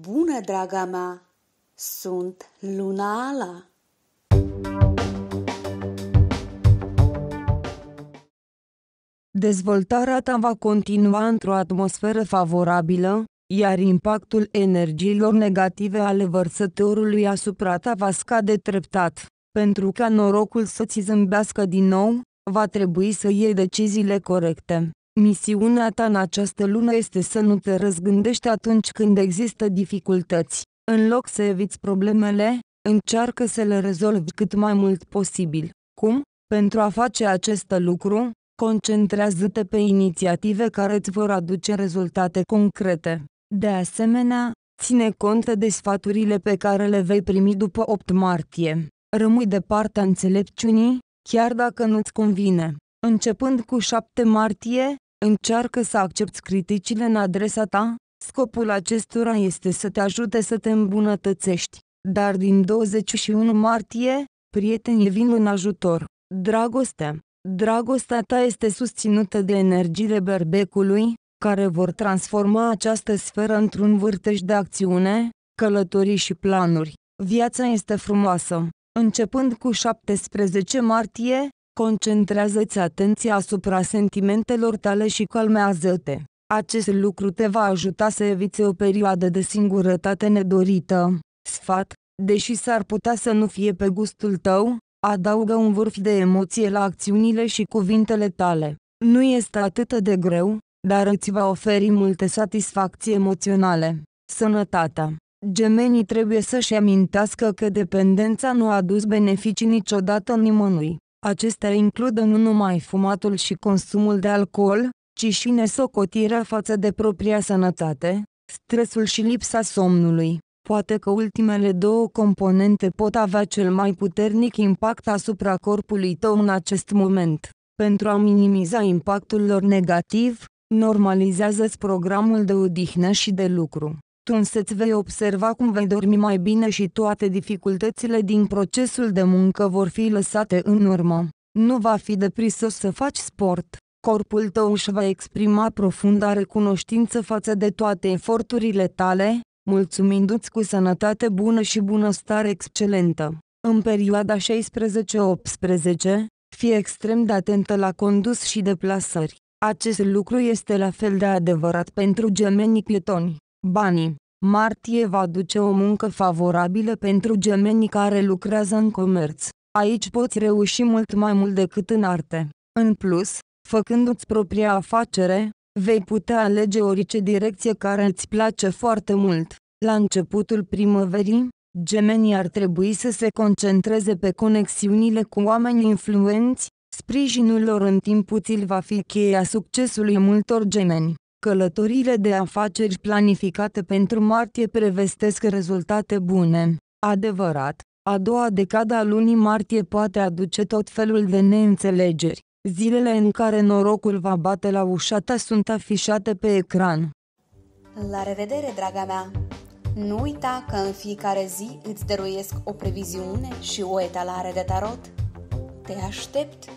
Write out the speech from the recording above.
Bună, draga mea! Sunt Luna Ala! Dezvoltarea ta va continua într-o atmosferă favorabilă, iar impactul energiilor negative ale vărsătorului asupra ta va scade treptat. Pentru ca norocul să ți zâmbească din nou, va trebui să iei deciziile corecte. Misiunea ta în această lună este să nu te răzgândești atunci când există dificultăți. În loc să eviți problemele, încearcă să le rezolvi cât mai mult posibil. Cum? Pentru a face acest lucru, concentrează-te pe inițiative care îți vor aduce rezultate concrete. De asemenea, ține cont de sfaturile pe care le vei primi după 8 martie. Rămâi de partea înțelepciunii, chiar dacă nu-ți convine. Începând cu 7 martie, Încearcă să accepti criticile în adresa ta, scopul acestora este să te ajute să te îmbunătățești. Dar din 21 martie, prietenii vin în ajutor. Dragoste. Dragostea ta este susținută de energiile berbecului, care vor transforma această sferă într-un vârtej de acțiune, călătorii și planuri. Viața este frumoasă. Începând cu 17 martie, Concentrează-ți atenția asupra sentimentelor tale și calmează-te. Acest lucru te va ajuta să eviți o perioadă de singurătate nedorită. Sfat, deși s-ar putea să nu fie pe gustul tău, adaugă un vârf de emoție la acțiunile și cuvintele tale. Nu este atât de greu, dar îți va oferi multe satisfacții emoționale. Sănătatea Gemenii trebuie să-și amintească că dependența nu a adus beneficii niciodată nimănui. Acestea includ nu numai fumatul și consumul de alcool, ci și nesocotirea față de propria sănătate, stresul și lipsa somnului. Poate că ultimele două componente pot avea cel mai puternic impact asupra corpului tău în acest moment. Pentru a minimiza impactul lor negativ, normalizează-ți programul de odihnă și de lucru tu însă-ți vei observa cum vei dormi mai bine și toate dificultățile din procesul de muncă vor fi lăsate în urmă. Nu va fi deprisos să faci sport. Corpul tău își va exprima profunda recunoștință față de toate eforturile tale, mulțumindu-ți cu sănătate bună și bunăstare excelentă. În perioada 16-18, fii extrem de atentă la condus și deplasări. Acest lucru este la fel de adevărat pentru gemenii pietoni. Banii Martie va duce o muncă favorabilă pentru gemenii care lucrează în comerț. Aici poți reuși mult mai mult decât în arte. În plus, făcându-ți propria afacere, vei putea alege orice direcție care îți place foarte mult. La începutul primăverii, gemenii ar trebui să se concentreze pe conexiunile cu oameni influenți, sprijinul lor în timp util va fi cheia succesului multor gemeni. Călătorile de afaceri planificate pentru martie prevestesc rezultate bune. Adevărat, a doua decada a lunii martie poate aduce tot felul de neînțelegeri. Zilele în care norocul va bate la ușa ta sunt afișate pe ecran. La revedere, draga mea! Nu uita că în fiecare zi îți dăruiesc o previziune și o etalare de tarot. Te aștept!